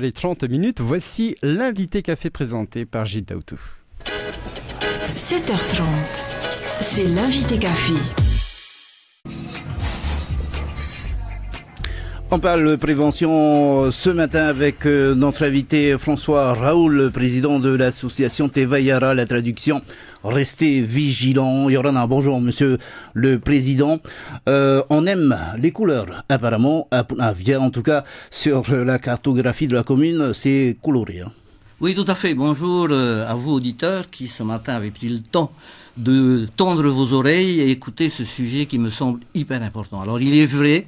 les 30 minutes, voici l'invité café présenté par Gilles Dautou. 7h30, c'est l'invité café. On parle de prévention euh, ce matin avec euh, notre invité François Raoul, président de l'association Tevayara, la traduction Restez vigilants. Yorana, bonjour monsieur le président. Euh, on aime les couleurs, apparemment, à ah, en tout cas sur la cartographie de la commune, c'est coloré. Hein. Oui, tout à fait. Bonjour à vous auditeurs qui ce matin avez pris le temps de tendre vos oreilles et écouter ce sujet qui me semble hyper important. Alors il est vrai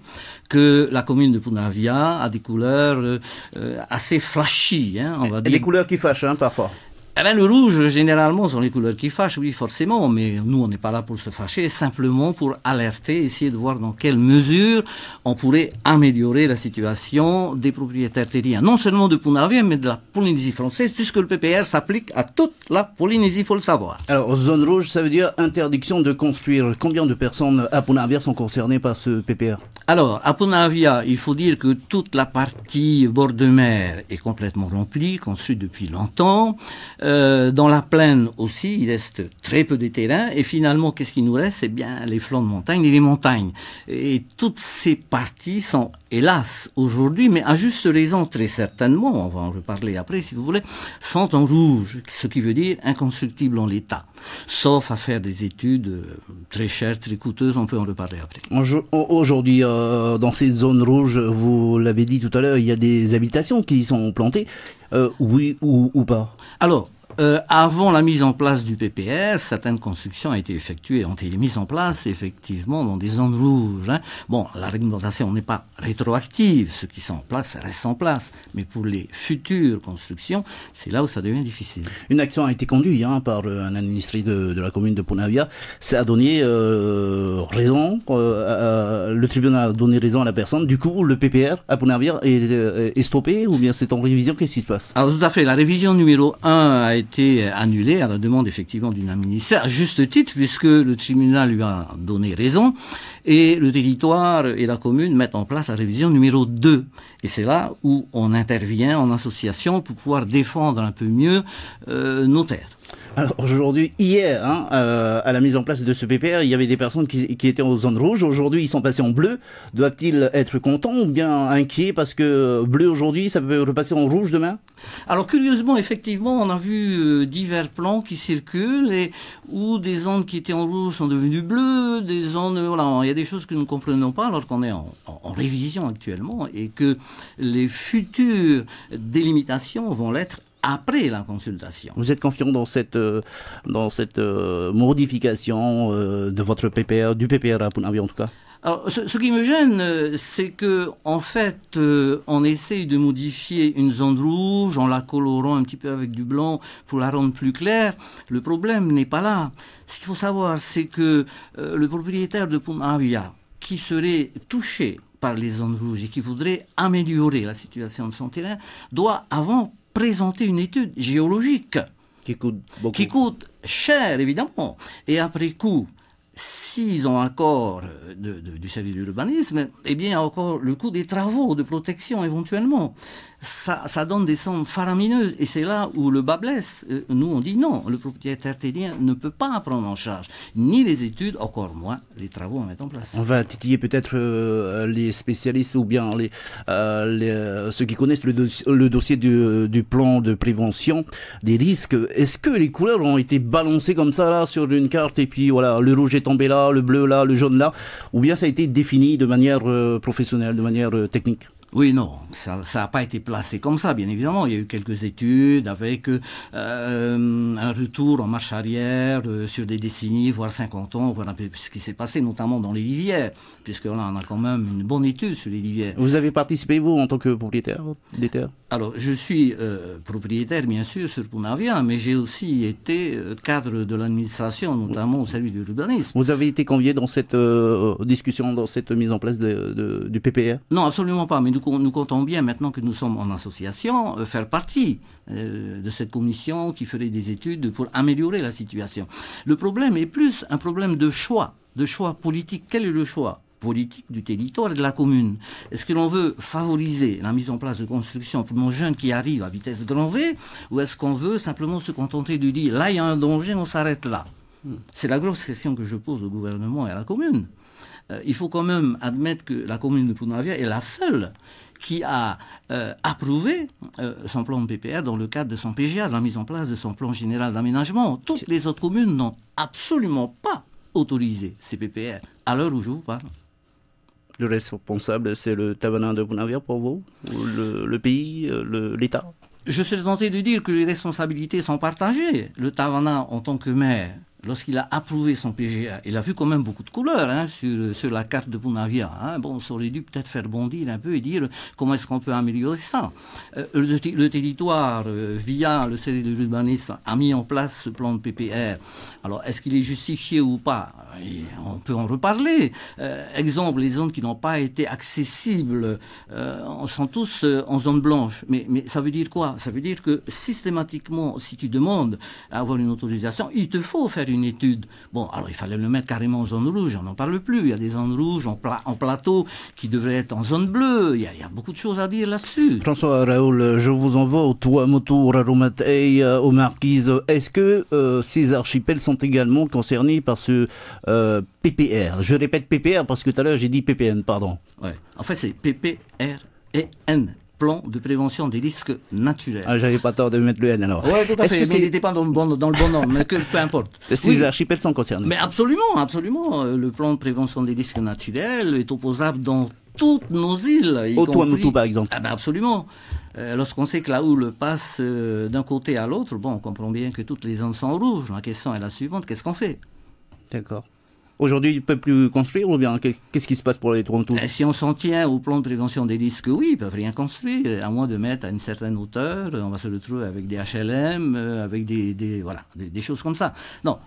que la commune de Punavia a des couleurs euh, euh, assez flashy, hein, on va dire. Des couleurs qui fâchent hein, parfois. Eh ben, le rouge, généralement, sont les couleurs qui fâchent, oui, forcément, mais nous, on n'est pas là pour se fâcher, simplement pour alerter, essayer de voir dans quelle mesure on pourrait améliorer la situation des propriétaires terriens, non seulement de Punavia, mais de la Polynésie française, puisque le PPR s'applique à toute la Polynésie, il faut le savoir. Alors, zone rouge, ça veut dire interdiction de construire. Combien de personnes à Punavia sont concernées par ce PPR Alors, à Punavia, il faut dire que toute la partie bord de mer est complètement remplie, construite depuis longtemps. Euh, dans la plaine aussi, il reste très peu de terrain. Et finalement, qu'est-ce qui nous reste Eh bien, les flancs de montagne et les montagnes. Et toutes ces parties sont, hélas, aujourd'hui, mais à juste raison, très certainement, on va en reparler après si vous voulez, sont en rouge, ce qui veut dire inconstructible en l'état. Sauf à faire des études euh, très chères, très coûteuses, on peut en reparler après. Aujourd'hui, euh, dans ces zones rouges, vous l'avez dit tout à l'heure, il y a des habitations qui sont plantées. oui ou, ou pas Alors, euh, avant la mise en place du PPS, certaines constructions ont été effectuées, ont été mises en place effectivement dans des zones rouges. Hein. Bon, la réglementation n'est pas rétroactive, ce qui sont en place reste en place, mais pour les futures constructions, c'est là où ça devient difficile. Une action a été conduite hein, par euh, un administré de, la commune de Ponavia. Ça a donné euh, raison, le tribunal a donné raison à la personne. Du coup, le PPR à Ponavia est, est stoppé ou bien c'est en révision Qu'est-ce qui se passe Alors tout à fait, la révision numéro 1 a été été euh, annulée à la demande effectivement d'une ministère, à juste titre, puisque le tribunal lui a donné raison, et le territoire et la commune mettent en place la révision numéro 2. Et c'est là où on intervient en association pour pouvoir défendre un peu mieux euh, nos terres. Alors aujourd'hui, hier, hein, euh, à la mise en place de ce PPR, il y avait des personnes qui, étaient aux zones rouges. Aujourd'hui, ils sont passés en bleu. Doivent-ils être contents ou bien inquiets parce que bleu aujourd'hui, ça peut repasser en rouge demain Alors curieusement, effectivement, on a vu euh, divers plans qui circulent et où des zones qui étaient en rouge sont devenues bleues, des zones... Voilà, il y a des choses que nous ne comprenons pas alors qu'on est en, en révision actuellement et que les futures délimitations vont l'être après la consultation. Vous êtes confiant dans cette, euh, dans cette euh, modification euh, de votre PPR, du PPR en tout cas alors, ce, qui me gêne, c'est que, en fait, on essaye de modifier une zone rouge en la colorant un petit peu avec du blanc pour la rendre plus claire. Le problème n'est pas là. Ce qu'il faut savoir, c'est que le propriétaire de Pumavia, qui serait touché par les zones rouges et qui voudrait améliorer la situation de son terrain, doit avant présenter une étude géologique qui coûte, qui coûte cher, évidemment. Et après coup, s'ils ont encore euh, de, du service d'urbanisme, eh bien, encore le coût des travaux de protection éventuellement. Ça, donne des sommes faramineuses et c'est là où le bas blesse. Euh, nous, on dit non, le propriétaire terrien ne peut pas prendre en charge ni les études, encore moins les travaux à mettre en place. On va titiller peut-être euh, les spécialistes ou bien les, ceux qui connaissent le, dossier du, plan de prévention des risques. Est-ce que les couleurs ont été balancées comme ça là sur une carte et puis voilà, le rouge est tombé là, le bleu là, le jaune là, ou bien ça a été défini de manière euh, professionnelle, de manière euh, technique oui, non, ça n'a pas été placé comme ça, bien évidemment. Il y a eu quelques études avec euh, euh, un retour en marche arrière euh, sur des décennies, voire 50 ans, voilà ce qui s'est passé, notamment dans les rivières, puisque là, on a quand même une bonne étude sur les rivières. Vous avez participé, vous, en tant que propriétaire des terres Alors, je suis propriétaire, bien sûr, sur Pounavien, mais j'ai aussi été cadre de l'administration, notamment au service du urbanisme. Vous avez été convié dans cette discussion, dans cette mise en place du PPR Non, absolument pas, mais nous, nous comptons bien, maintenant que nous sommes en association, euh, faire partie euh, de cette commission qui ferait des études pour améliorer la situation. Le problème est plus un problème de choix, de choix politique. Quel est le choix politique du territoire et de la commune. Est-ce que l'on veut favoriser la mise en place de constructions pour nos jeunes qui arrivent à vitesse grand V ou est-ce qu'on veut simplement se contenter de dire, là il y a un danger, on s'arrête là hmm. C'est la grosse question que je pose au gouvernement et à la commune. Euh, il faut quand même admettre que la commune de Pounavia est la seule qui a euh, approuvé euh, son plan PPR dans le cadre de son PGA, de la mise en place de son plan général d'aménagement. Toutes les autres communes n'ont absolument pas autorisé ces PPR à l'heure où je vous parle. Le responsable, c'est le Tavana de Bounavia pour vous le, pays, l'État Je suis tenté de dire que les responsabilités sont partagées. Le Tavana, en tant que maire, lorsqu'il a approuvé son PGA, il a vu quand même beaucoup de couleurs hein, sur, sur, la carte de Bonavia. Hein. Bon, ça aurait dû peut-être faire bondir un peu et dire comment est-ce qu'on peut améliorer ça. Euh, le, territoire, euh, via le service de l'urbanisme, a mis en place ce plan de PPR. Alors, est-ce qu'il est justifié ou pas On peut en reparler. Euh, exemple, les zones qui n'ont pas été accessibles, on sont tous en zone blanche. Mais, mais ça veut dire quoi Ça veut dire que systématiquement, si tu demandes à avoir une autorisation, il te faut faire une une étude. Bon, alors il fallait le mettre carrément en zone rouge, on n'en parle plus. Il y a des zones rouges en, en plateau qui devraient être en zone bleue. Il y a, beaucoup de choses à dire là-dessus. François Raoul, je vous envoie au au Rarumatei, euh, au Marquise. Est-ce que euh, ces archipels sont également concernés par ce euh, PPR Je répète PPR parce que tout à l'heure j'ai dit PPN, pardon. Ouais. En fait, c'est PPR et N plan de prévention des risques naturels. Ah, j'avais pas tort de mettre le N alors. Oui, tout à fait. Mais il n'était pas dans le bon, dans nom, mais que, peu importe. Ces archipels sont concernés. Mais absolument, absolument. Euh, le plan de prévention des risques naturels est opposable dans toutes nos îles. Au tous, par exemple. Ah, ben, absolument. Euh, lorsqu'on sait que la houle passe euh, d'un côté à l'autre, bon, on comprend bien que toutes les zones sont rouges. La question est la suivante qu'est-ce qu'on fait D'accord. Aujourd'hui, ils ne peuvent plus construire ou bien qu'est-ce qui se passe pour les Toronto eh, Si on s'en tient au plan de prévention des risques, oui, ils ne peuvent rien construire. À moins de mettre à une certaine hauteur, on va se retrouver avec des HLM, euh, avec des, voilà, des, choses comme ça. Non,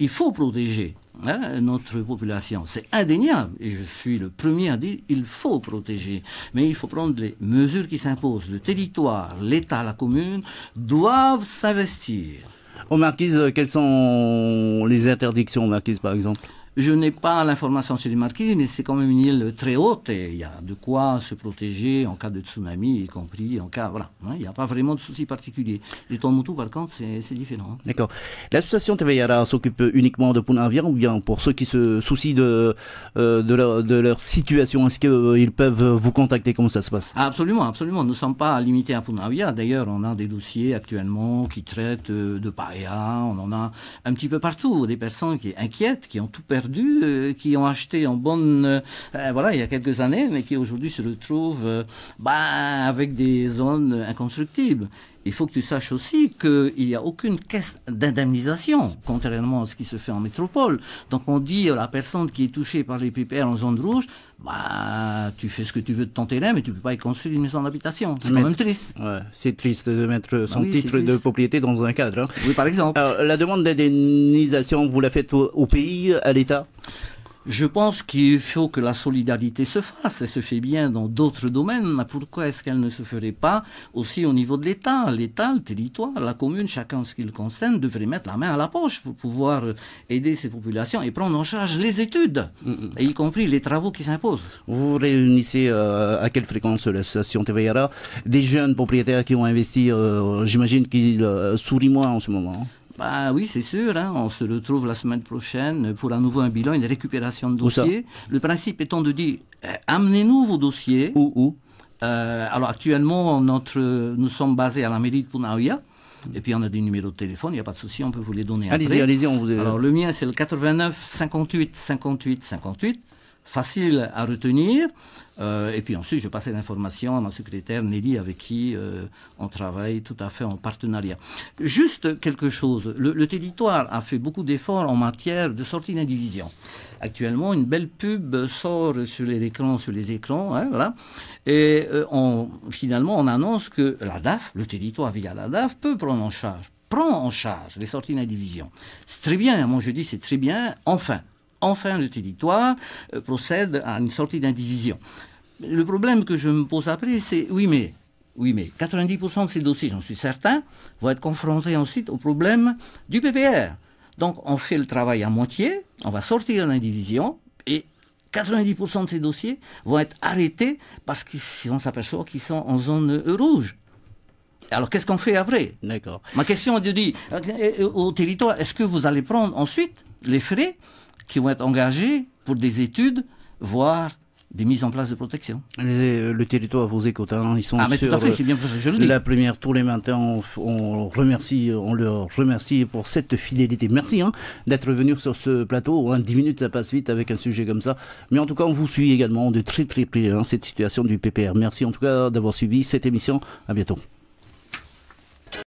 il faut protéger hein, notre population. C'est indéniable, et je suis le premier à dire il faut protéger, mais il faut prendre les mesures qui s'imposent. Le territoire, l'État, la commune doivent s'investir. Aux marquises, quelles sont les interdictions aux marquises, par exemple je n'ai pas l'information sur les marqués, mais c'est quand même une île très haute et il y a de quoi se protéger en cas de tsunami, y compris en cas. Voilà, hein, il n'y a pas vraiment de souci particulier. Les Tomutu, par contre, c'est différent. Hein. D'accord. L'association Teveyara s'occupe uniquement de via ou bien pour ceux qui se soucient de, euh, de, leur, situation, est-ce qu'ils euh, peuvent vous contacter Comment ça se passe Absolument, absolument. Nous ne sommes pas limités à Punavia. D'ailleurs, on a des dossiers actuellement qui traitent euh, de Paéa, on en a un petit peu partout, des personnes qui inquiètent, qui ont tout perdu euh, qui ont acheté en bonne, euh, euh, voilà, il y a quelques années, mais qui aujourd'hui se retrouvent bah, avec des zones inconstructibles il faut que tu saches aussi qu'il n'y a aucune caisse d'indemnisation, contrairement à ce qui se fait en métropole. Donc on dit à la personne qui est touchée par les PPR en zone rouge, bah, tu fais ce que tu veux de ton terrain, mais tu ne peux pas y construire une maison d'habitation. C'est quand même triste. c'est triste de mettre bah son titre de propriété dans un cadre. Hein. Oui, par exemple. la demande d'indemnisation, vous la faites au pays, à l'État je pense qu'il faut que la solidarité se fasse. Elle se fait bien dans d'autres domaines. Pourquoi est-ce qu'elle ne se ferait pas aussi au niveau de l'État L'État, le territoire, la commune, chacun ce qui le concerne, devrait mettre la main à la poche pour pouvoir aider ces populations et prendre en charge les études, mm, mm. y compris les travaux qui s'imposent. Vous réunissez euh, à quelle fréquence l'association TVRA des jeunes propriétaires qui ont investi, euh, j'imagine qu'ils euh, sourient moins en ce moment hein bah oui, c'est sûr. Hein. On se retrouve la semaine prochaine pour à nouveau un bilan, une récupération de dossiers. Le principe étant de dire, eh, amenez-nous vos dossiers. Où, où euh, alors actuellement, notre, nous sommes basés à la mairie de Punaouia. Et puis on a des numéros de téléphone, il n'y a pas de souci, on peut vous les donner. Allez-y, allez-y, on vous. Alors le mien c'est le 89 58 58 58 facile à retenir. Euh, et puis ensuite, je passais l'information à ma secrétaire Nelly, avec qui euh, on travaille tout à fait en partenariat. Juste quelque chose, le, territoire a fait beaucoup d'efforts en matière de sortie d'indivision. Actuellement, une belle pub sort sur les écrans, sur les écrans, hein, Et euh, finalement, on annonce que la DAF, le territoire via la DAF, peut prendre en charge, prend en charge les sorties d'indivision. C'est très bien, moi je dis c'est très bien, enfin enfin le territoire, euh, procède à une sortie d'indivision. Le problème que je me pose après, c'est oui, mais oui, mais 90% de ces dossiers, j'en suis certain, vont être confrontés ensuite au problème du PPR. Donc on fait le travail à moitié, on va sortir l'indivision et 90% de ces dossiers vont être arrêtés parce qu'on s'aperçoit qu'ils sont en zone euh, rouge. Alors qu'est-ce qu'on fait après D'accord. Ma question est de dire euh, au territoire, est-ce que vous allez prendre ensuite les frais qui vont être engagés pour des études, voire des mises en place de protection. Euh, le territoire vos écoutes, ils sont ah, mais sur tout à fait, c'est bien pour que je le dis. Euh, la première tous les matins, on, remercie, on leur remercie pour cette fidélité. Merci hein, d'être venu sur ce plateau. 10 hein, minutes, ça passe vite avec un sujet comme ça. Mais en tout cas, on vous suit également de très très près hein, cette situation du PPR. Merci en tout cas d'avoir suivi cette émission. À bientôt.